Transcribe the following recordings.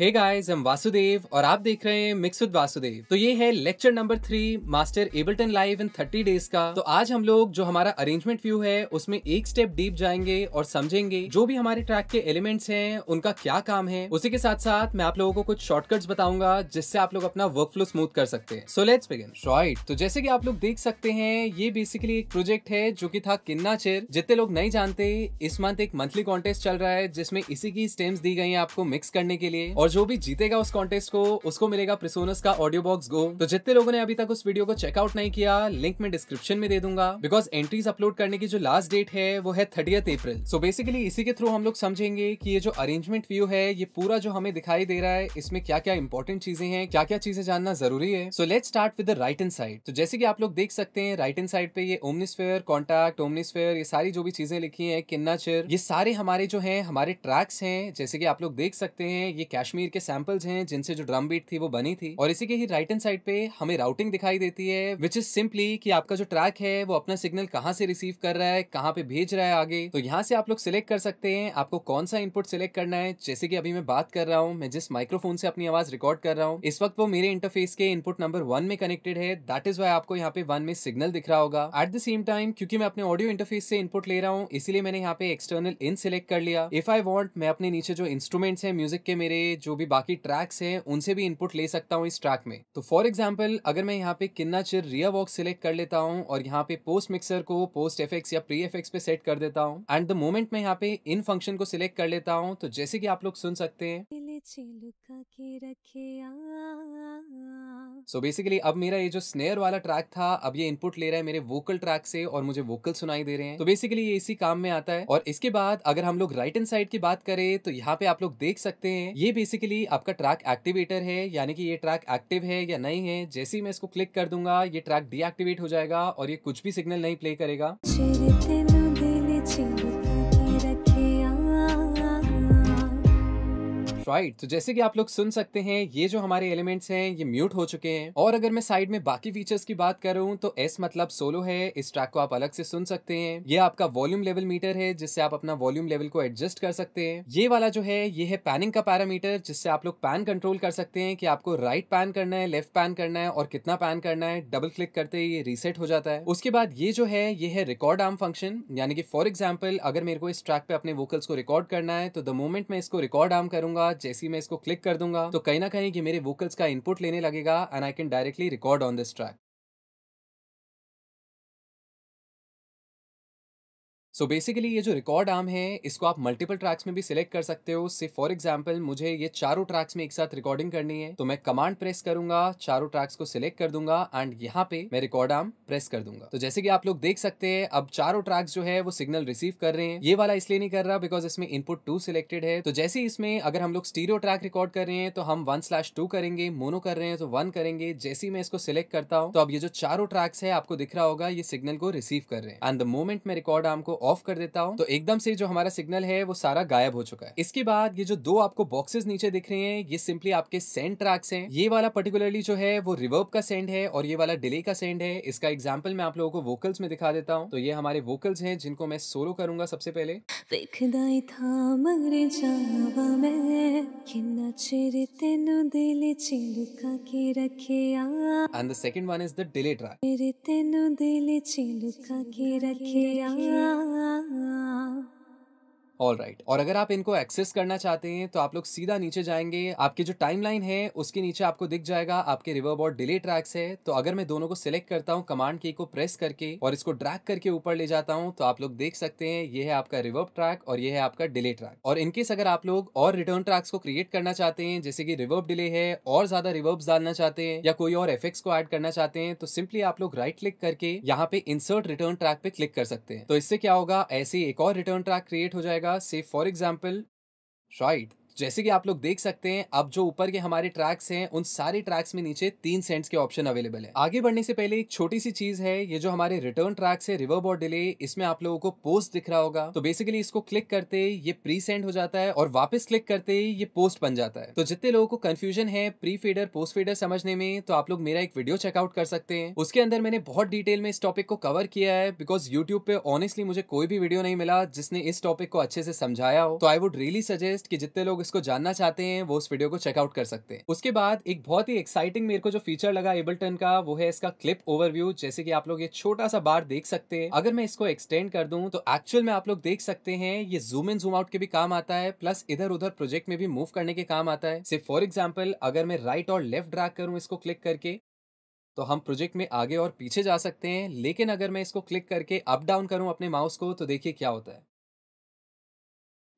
Hey guys हम वासुदेव और आप देख रहे हैं मिक्स विद वासुदेव तो ये है lecture number three master Ableton live in thirty days का तो आज हम लोग जो हमारा अरेंजमेंट व्यू है उसमें एक स्टेप डीप जाएंगे और समझेंगे जो भी हमारे ट्रैक के एलिमेंट्स हैं उनका क्या काम है उसी के साथ साथ मैं आप लोगों को कुछ शॉर्टकट्स बताऊंगा जिससे आप लोग अपना वर्क फ्लो स्मूथ कर सकते हैं सो लेट्स बिगिन राइट तो जैसे की आप लोग देख सकते हैं ये बेसिकली एक प्रोजेक्ट है जो की था किन्ना चेर जितने लोग नहीं जानते इस मंथ एक मंथली कॉन्टेस्ट चल रहा है जिसमें इसी की स्टेम्स दी गई है आपको मिक्स करने के लिए और जो भी जीतेगा उस कॉन्टेस्ट को उसको मिलेगा प्रिसोनस का ऑडियो बॉक्स गो तो जितने लोगों ने अभी तक उस वीडियो को चेकआउट नहीं किया लिंक में डिस्क्रिप्शन में दे दूंगा बिकॉज एंट्रीज अपलोड करने की जो लास्ट डेट है वो है थर्टियथ अप्रैल सो बेसिकली इसी के थ्रू हम लोग समझेंगे कि ये जो अरेंजमेंट व्यू है ये पूरा जो हमें दिखाई दे रहा है इसमें क्या क्या इंपॉर्टेंट चीजें हैं क्या क्या चीजें जानना जरूरी है so let start with the right hand side तो जैसे कि आप लोग देख सकते हैं राइट एंड साइड पे ये ओमनिस्फेयर कॉन्टैक्ट ओमनिस्फेयर ये सारी जो भी चीजें लिखी है किन्ना चेर ये सारे हमारे जो है हमारे ट्रैक्स हैं जैसे कि आप लोग देख सकते हैं ये कश्मीर कश्मीर के सैंपल्स हैं जिनसे जो ड्रम बीट थी वो बनी थी और इसी के ही राइट एंड साइड पे हमें राउटिंग दिखाई देती है विच इज सिंपली कि आपका जो ट्रैक है वो अपना सिग्नल कहाँ से रिसीव कर रहा है कहाँ पे भेज रहा है आगे तो यहाँ से आप लोग सिलेक्ट कर सकते हैं आपको कौन सा इनपुट सिलेक्ट करना है जैसे कि अभी मैं बात कर रहा हूँ मैं जिस माइक्रोफोन से अपनी आवाज रिकॉर्ड कर रहा हूँ इस वक्त वो मेरे इंटरफेस के इनपुट नंबर वन में कनेक्टेड है दैट इज वाई आपको यहाँ पे वन में सिग्नल दिख रहा होगा एट द सेम टाइम क्योंकि मैं अपने ऑडियो इंटरफेस से इनपुट ले रहा हूँ इसलिए मैंने यहाँ पे एक्सटर्नल इन सिलेक्ट कर लिया इफ आई वॉन्ट मैं अपने नीचे जो इंस्ट्रूमेंट्स है म्यूजिक के मेरे जो जो भी बाकी ट्रैक्स हैं उनसे भी इनपुट ले सकता हूँ इस ट्रैक में तो फॉर एग्जाम्पल अगर मैं यहाँ पे किन्ना चिर रिया वॉक सिलेक्ट कर लेता हूँ और यहाँ पे पोस्ट मिक्सर को पोस्ट एफेक्स या प्री एफेक्स पे सेट कर देता हूँ एंड द मोमेंट मैं यहाँ पे इन फंक्शन को सिलेक्ट कर लेता हूँ तो जैसे कि आप लोग सुन सकते हैं सो so अब मेरा ये जो स्नेयर वाला ट्रैक था अब ये इनपुट ले रहा है मेरे वोकल ट्रैक से और मुझे वोकल सुनाई दे रहे हैं तो बेसिकली ये इसी काम में आता है और इसके बाद अगर हम लोग राइट एंड साइड की बात करें तो यहाँ पे आप लोग देख सकते हैं ये बेसिकली आपका ट्रैक एक्टिवेटर है यानी कि ये ट्रैक एक्टिव है या नहीं है जैसे ही मैं इसको क्लिक कर दूंगा ये ट्रैक डीएक्टिवेट हो जाएगा और ये कुछ भी सिग्नल नहीं प्ले करेगा राइट तो जैसे कि आप लोग सुन सकते हैं ये जो हमारे एलिमेंट्स हैं ये म्यूट हो चुके हैं और अगर मैं साइड में बाकी फीचर्स की बात करूं तो एस मतलब सोलो है इस ट्रैक को आप अलग से सुन सकते हैं ये आपका वॉल्यूम लेवल मीटर है जिससे आप अपना वॉल्यूम लेवल को एडजस्ट कर सकते हैं ये वाला जो है ये है पैनिंग का पैरामीटर जिससे आप लोग पैन कंट्रोल कर सकते हैं कि आपको राइट पैन करना है लेफ्ट पैन करना है और कितना पैन करना है डबल क्लिक करते ही रीसेट हो जाता है उसके बाद ये जो है ये है रिकॉर्ड आर्म फंक्शन यानी कि फॉर एग्जाम्पल अगर मेरे को इस ट्रैक पे अपने वोकल्स को रिकॉर्ड करना है तो द मोमेंट मैं इसको रिकॉर्ड आर्म करूंगा जैसे ही मैं इसको क्लिक कर दूंगा तो कहीं ना कहीं कि मेरे वोकल्स का इनपुट लेने लगेगा and I can directly record on this track so so basically ये जो रिकॉर्ड आर्म है इसको आप मल्टीपल ट्रैक्स में भी सिलेक्ट कर सकते हो सिर्फ फॉर एग्जाम्पल मुझे ये चारों ट्रैक्स में एक साथ रिकॉर्डिंग करनी है तो मैं कमांड प्रेस करूंगा चारों ट्रैक्स को सिलेक्ट कर दूंगा एंड यहाँ पे मैं रिकॉर्ड आर्म प्रेस कर दूंगा तो जैसे कि आप लोग देख सकते हैं अब चारों ट्रैक्स जो है वो सिग्नल रिसीव कर रहे हैं ये वाला इसलिए नहीं कर रहा बिकॉज इसमें इनपुट टू सिलेक्टेड है तो जैसे इसमें अगर हम लोग स्टीरियो ट्रैक रिकॉर्ड कर रहे हैं तो हम वन स्लैश टू करेंगे मोनो कर रहे हैं तो वन करेंगे जैसे ही मैं इसको सिलेक्ट करता हूँ तो अब ये जो चारों ट्रैक्स है आपको दिख रहा होगा ये सिग्नल को रिसीव कर रहे हैं एंड द मोमेंट मैं रिकॉर्ड आर्म को ऑफ कर देता हूँ तो एकदम से जो हमारा सिग्नल है वो सारा गायब हो चुका है इसके बाद ये जो दो आपको बॉक्सेस नीचे दिख रहे हैं ये सिंपली आपके सेंड ट्रैक्स हैं ये वाला पर्टिकुलरली जो है वो रिवर्ब का सेंड है और ये वाला डिले का सेंड है इसका एग्जाम्पल मैं आप लोगों को वोकल्स में दिखा देता हूँ तो ये हमारे वोकल्स है जिनको मैं सोलो करूंगा सबसे पहले second one is the delay track दिल चिलका के रखे 啊。ऑल राइट right. और अगर आप इनको एक्सेस करना चाहते हैं तो आप लोग सीधा नीचे जाएंगे आपकी जो टाइमलाइन है उसके नीचे आपको दिख जाएगा आपके रिवर्ब और डिले ट्रैक्स है तो अगर मैं दोनों को सिलेक्ट करता हूँ कमांड की को प्रेस करके और इसको ड्रैग करके ऊपर ले जाता हूँ तो आप लोग देख सकते हैं ये है आपका रिवर्ब ट्रैक और ये है आपका डिले ट्रैक और इनकेस अगर आप लोग और रिटर्न ट्रैक्स को क्रिएट करना चाहते हैं जैसे कि रिवर्ब डिले है और ज्यादा रिवर्ब डालना चाहते हैं या कोई और इफेक्ट्स को ऐड करना चाहते हैं तो सिंपली आप लोग राइट क्लिक करके यहाँ पे इंसर्ट रिटर्न ट्रैक पे क्लिक कर सकते हैं तो इससे क्या होगा ऐसे एक और रिटर्न ट्रैक क्रिएट हो जाएगा say for example, right, जैसे कि आप लोग देख सकते हैं अब जो ऊपर के हमारे ट्रैक्स हैं उन सारे ट्रैक्स में नीचे तीन सेंट्स के ऑप्शन अवेलेबल है आगे बढ़ने से पहले एक छोटी सी चीज है ये जो हमारे रिटर्न ट्रैक्स है रिवर और डिले इसमें आप लोगों को पोस्ट दिख रहा होगा तो बेसिकली इसको क्लिक करते ये प्री सेंड हो जाता है और वापस क्लिक करते ही ये पोस्ट बन जाता है तो जितने लोगों को कंफ्यूजन है प्री फेडर पोस्ट फेडर समझने में तो आप लोग मेरा एक वीडियो चेकआउट कर सकते हैं उसके अंदर मैंने बहुत डिटेल में इस टॉपिक को कवर किया है बिकॉज यूट्यूब पे ऑनेस्टली मुझे कोई भी वीडियो नहीं मिला जिसने इस टॉपिक को अच्छे से समझाया हो तो आई वुड रियली सजेस्ट कि जितने लोग इसको जानना चाहते हैं वो उस वीडियो को चेकआउट कर सकते हैं उसके बाद एक बहुत ही एक्साइटिंग मेरे को जो फीचर लगा एबल्टन का वो है इसका क्लिप ओवरव्यू जैसे कि आप लोग ये छोटा सा बार देख सकते हैं अगर मैं इसको एक्सटेंड कर दूं तो एक्चुअल में आप लोग देख सकते हैं ये जूम इन जूम आउट के भी काम आता है प्लस इधर उधर प्रोजेक्ट में भी मूव करने के काम आता है सिर्फ फॉर एग्जाम्पल अगर मैं राइट और लेफ्ट ड्रैक करूँ इसको क्लिक करके तो हम प्रोजेक्ट में आगे और पीछे जा सकते हैं लेकिन अगर मैं इसको क्लिक करके अप डाउन करूं अपने माउस को तो देखिए क्या होता है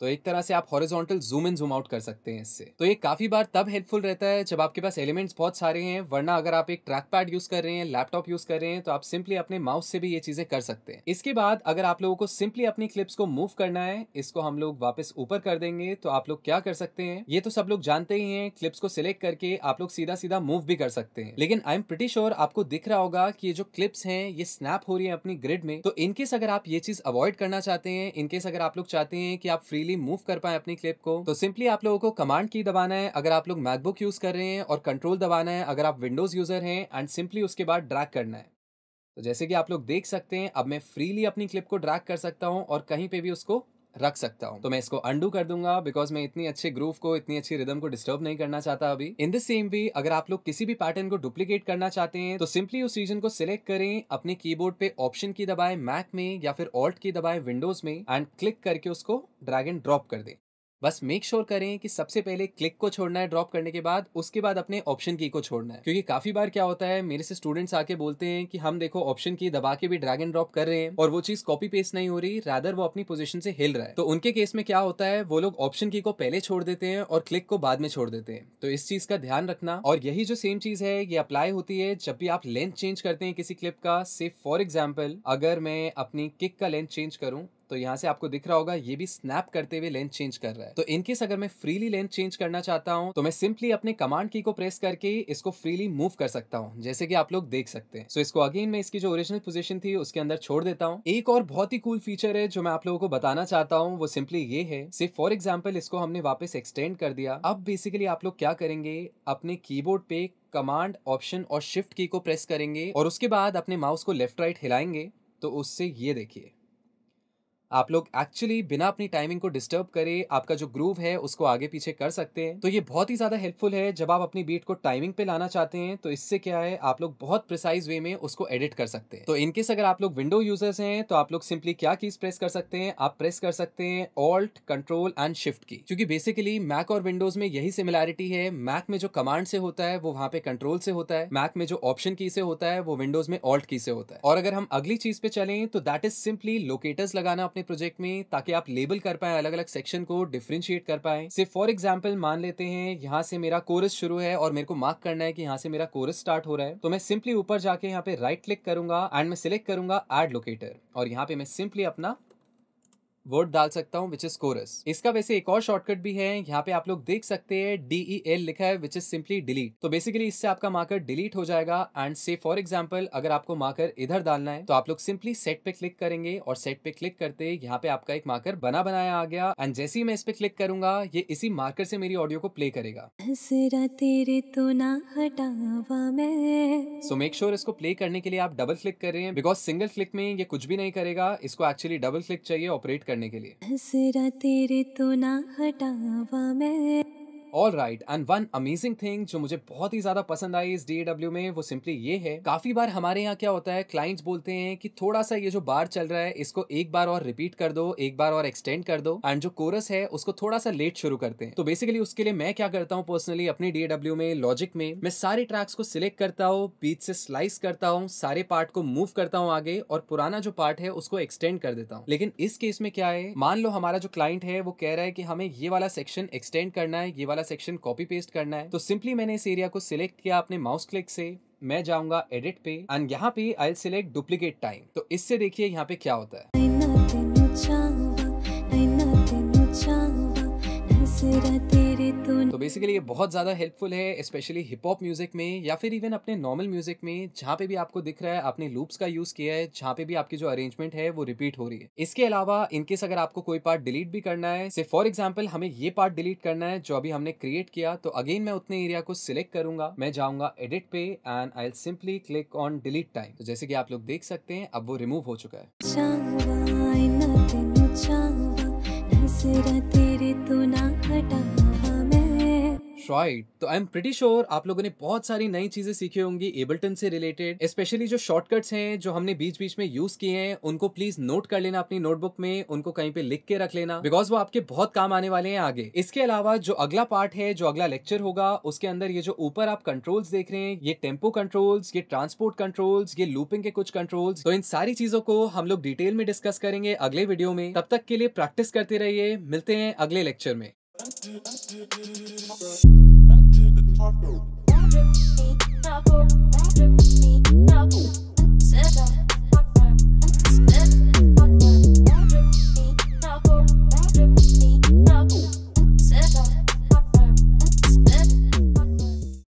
तो एक तरह से आप horizontal zoom in zoom out कर सकते हैं इससे तो ये काफी बार तब हेल्पफुल रहता है जब आपके पास एलिमेंट्स बहुत सारे हैं वरना अगर आप एक ट्रैक पैड यूज कर रहे हैं लैपटॉप यूज कर रहे हैं तो आप सिंपली अपने माउस से भी ये चीजें कर सकते हैं इसके बाद अगर आप लोगों को सिंपली अपनी क्लिप्स को मूव करना है इसको हम लोग वापस ऊपर कर देंगे तो आप लोग क्या कर सकते हैं ये तो सब लोग जानते ही है क्लिप्स को सिलेक्ट करके आप लोग सीधा सीधा मूव भी कर सकते हैं लेकिन आई एम प्रिटी श्योर आपको दिख रहा होगा कि ये जो क्लिप्स हैं ये स्नैप हो रही है अपनी ग्रिड में तो इनकेस अगर आप ये चीज अवॉइड करना चाहते हैं इनकेस अगर आप लोग चाहते हैं कि आप फ्रीली इजिली मूव कर पाए अपनी क्लिप को तो सिंपली आप लोगों को कमांड की दबाना है अगर आप लोग मैकबुक यूज कर रहे हैं और कंट्रोल दबाना है अगर आप विंडोज यूजर हैं एंड सिंपली उसके बाद ड्रैग करना है तो जैसे कि आप लोग देख सकते हैं अब मैं फ्रीली अपनी क्लिप को ड्रैग कर सकता हूं और कहीं पे भी उसको रख सकता हूँ तो मैं इसको अंडू कर दूंगा बिकॉज मैं इतनी अच्छे ग्रूव को इतनी अच्छी रिदम को डिस्टर्ब नहीं करना चाहता अभी इन द सेम वे अगर आप लोग किसी भी पैटर्न को डुप्लीकेट करना चाहते हैं तो सिंपली उस रीजन को सिलेक्ट करें अपने कीबोर्ड पे ऑप्शन की दबाए मैक में या फिर ऑल्ट की दबाए विंडोज में एंड क्लिक करके उसको ड्रैग एंड ड्रॉप कर दें बस मेक श्योर sure करें कि सबसे पहले क्लिक को छोड़ना है ड्रॉप करने के बाद उसके बाद अपने ऑप्शन की को छोड़ना है क्योंकि काफी बार क्या होता है मेरे से स्टूडेंट्स आके बोलते हैं कि हम देखो ऑप्शन की दबा के भी ड्रैग एंड ड्रॉप कर रहे हैं और वो चीज कॉपी पेस्ट नहीं हो रही रादर वो अपनी पोजिशन से हिल रहा है तो उनके केस में क्या होता है वो लोग ऑप्शन की को पहले छोड़ देते हैं और क्लिक को बाद में छोड़ देते हैं तो इस चीज का ध्यान रखना और यही जो सेम चीज है ये अप्लाई होती है जब भी आप लेंथ चेंज करते हैं किसी क्लिप का सिर्फ फॉर एग्जाम्पल अगर मैं अपनी किक का लेंथ चेंज करूँ तो यहाँ से आपको दिख रहा होगा ये भी स्नैप करते हुए लेंथ चेंज कर रहा है तो इनकेस अगर मैं फ्रीली लेंथ चेंज करना चाहता हूँ तो मैं सिंपली अपने कमांड की को प्रेस करके इसको फ्रीली मूव कर सकता हूँ जैसे कि आप लोग देख सकते हैं सो so, इसको अगेन मैं इसकी जो ओरिजिनल पोजिशन थी उसके अंदर छोड़ देता हूँ एक और बहुत ही कूल फीचर है जो मैं आप लोगों को बताना चाहता हूँ वो सिंपली ये है सिर्फ फॉर एग्जाम्पल इसको हमने वापस एक्सटेंड कर दिया अब बेसिकली आप लोग क्या करेंगे अपने कीबोर्ड पे कमांड ऑप्शन और शिफ्ट की को प्रेस करेंगे और उसके बाद अपने माउस को लेफ्ट राइट हिलाएंगे तो उससे ये देखिए आप लोग एक्चुअली बिना अपनी टाइमिंग को डिस्टर्ब करे आपका जो ग्रूव है उसको आगे पीछे कर सकते हैं तो ये बहुत ही ज़्यादा हेल्पफुल है जब आप अपनी बीट को टाइमिंग पे लाना चाहते हैं तो इससे क्या है आप लोग बहुत प्रिसाइज वे में उसको एडिट कर सकते हैं तो इनकेस अगर आप लोग विंडो यूजर्स हैं तो आप लोग सिंपली क्या कीज प्रेस कर सकते हैं आप प्रेस कर सकते हैं ऑल्ट कंट्रोल एंड शिफ्ट की क्योंकि बेसिकली मैक और विंडोज में यही सिमिलैरिटी है मैक में जो कमांड से होता है वो वहाँ पे कंट्रोल से होता है मैक में जो ऑप्शन की से होता है वो विंडोज में ऑल्ट की से होता है और अगर हम अगली चीज पे चले तो दैट इज सिंपली लोकेटर्स लगाना अपने अपने प्रोजेक्ट में ताकि आप लेबल कर पाए अलग अलग सेक्शन को डिफ्रेंशिएट कर पाए सिर्फ फॉर एग्जाम्पल मान लेते हैं यहाँ से मेरा कोरस शुरू है और मेरे को मार्क करना है कि यहाँ से मेरा कोरस स्टार्ट हो रहा है तो मैं सिंपली ऊपर जाके यहाँ पे राइट क्लिक करूंगा एंड मैं सिलेक्ट करूंगा एड लोकेटर और यहाँ पे मैं सिंपली अपना वर्ड डाल सकता हूँ विच इज कोरस इसका वैसे एक और शॉर्टकट भी है यहाँ पे आप लोग देख सकते हैं डी ई एल लिखा है विच इज सिंपली डिलीट तो बेसिकली इससे आपका मार्कर डिलीट हो जाएगा एंड से फॉर एग्जाम्पल अगर आपको मार्कर इधर डालना है तो आप लोग सिंपली सेट पे क्लिक करेंगे और सेट पे क्लिक करते यहाँ पे आपका एक मार्कर बना बनाया आ गया एंड जैसे ही मैं इस पे क्लिक करूंगा ये इसी मार्कर से मेरी ऑडियो को प्ले करेगा तेरे तो ना हटावा मैं सो मेक श्योर इसको प्ले करने के लिए आप डबल क्लिक कर रहे हैं बिकॉज सिंगल क्लिक में ये कुछ भी नहीं करेगा इसको एक्चुअली डबल क्लिक चाहिए ऑपरेट करने के लिए तेरे तो ना हटावा मैं all right and one amazing thing जो मुझे बहुत ही ज्यादा पसंद आई इस डीएडब्ल्यू में वो सिंपली ये है काफी बार हमारे यहाँ क्या होता है क्लाइंट्स बोलते हैं कि थोड़ा सा ये जो बार चल रहा है इसको एक बार और रिपीट कर दो एक बार और एक्सटेंड कर दो एंड जो कोरस है उसको थोड़ा सा लेट शुरू करते हैं तो बेसिकली उसके लिए मैं क्या करता हूँ पर्सनली अपने डीएडब्ल्यू में लॉजिक में मैं सारे ट्रैक्स को सिलेक्ट करता हूँ बीच से स्लाइस करता हूँ सारे पार्ट को मूव करता हूँ आगे और पुराना जो पार्ट है उसको एक्सटेंड कर देता हूँ लेकिन इस केस में क्या है मान लो हमारा जो क्लाइंट है वो कह रहा है कि हमें ये वाला सेक्शन एक्सटेंड करना है ये वाला वाला सेक्शन कॉपी पेस्ट करना है तो सिंपली मैंने इस एरिया को सिलेक्ट किया अपने माउस क्लिक से मैं जाऊंगा एडिट पे एंड यहाँ पे आई सिलेक्ट डुप्लीकेट टाइम तो इससे देखिए यहाँ पे क्या होता है बेसिकली ये बहुत ज़्यादा हेल्पफुल है स्पेशली हिप हॉप म्यूज़िक में या फिर इवन अपने नॉर्मल म्यूज़िक में जहाँ पे भी आपको दिख रहा है आपने लूप्स का यूज़ किया है जहाँ पे भी आपकी जो अरेंजमेंट है वो रिपीट हो रही है इसके अलावा इनकेस अगर आपको कोई पार्ट डिलीट भी करना है से फॉर एग्जाम्पल हमें ये पार्ट डिलीट करना है जो अभी हमने क्रिएट किया तो अगेन मैं उतने एरिया को सिलेक्ट करूंगा मैं जाऊंगा एडिट पे and I simply click on delete time तो जैसे कि आप लोग देख सकते हैं अब वो रिमूव हो चुका है तेरे तो ना हटा राइट तो आई एम प्रिटी श्योर आप लोगों ने बहुत सारी नई चीजें सीखी होंगी एबलटन से रिलेटेड स्पेशली जो शॉर्टकट्स हैं जो हमने बीच बीच में यूज किए हैं उनको प्लीज नोट कर लेना अपनी नोटबुक में उनको कहीं पे लिख के रख लेना बिकॉज वो आपके बहुत काम आने वाले हैं आगे इसके अलावा जो अगला पार्ट है जो अगला लेक्चर होगा उसके अंदर ये जो ऊपर आप कंट्रोल्स देख रहे हैं ये टेम्पो कंट्रोल्स ये ट्रांसपोर्ट कंट्रोल्स ये लूपिंग के कुछ कंट्रोल्स तो इन सारी चीजों को हम लोग डिटेल में डिस्कस करेंगे अगले वीडियो में तब तक के लिए प्रैक्टिस करते रहिए मिलते हैं अगले लेक्चर में Set up.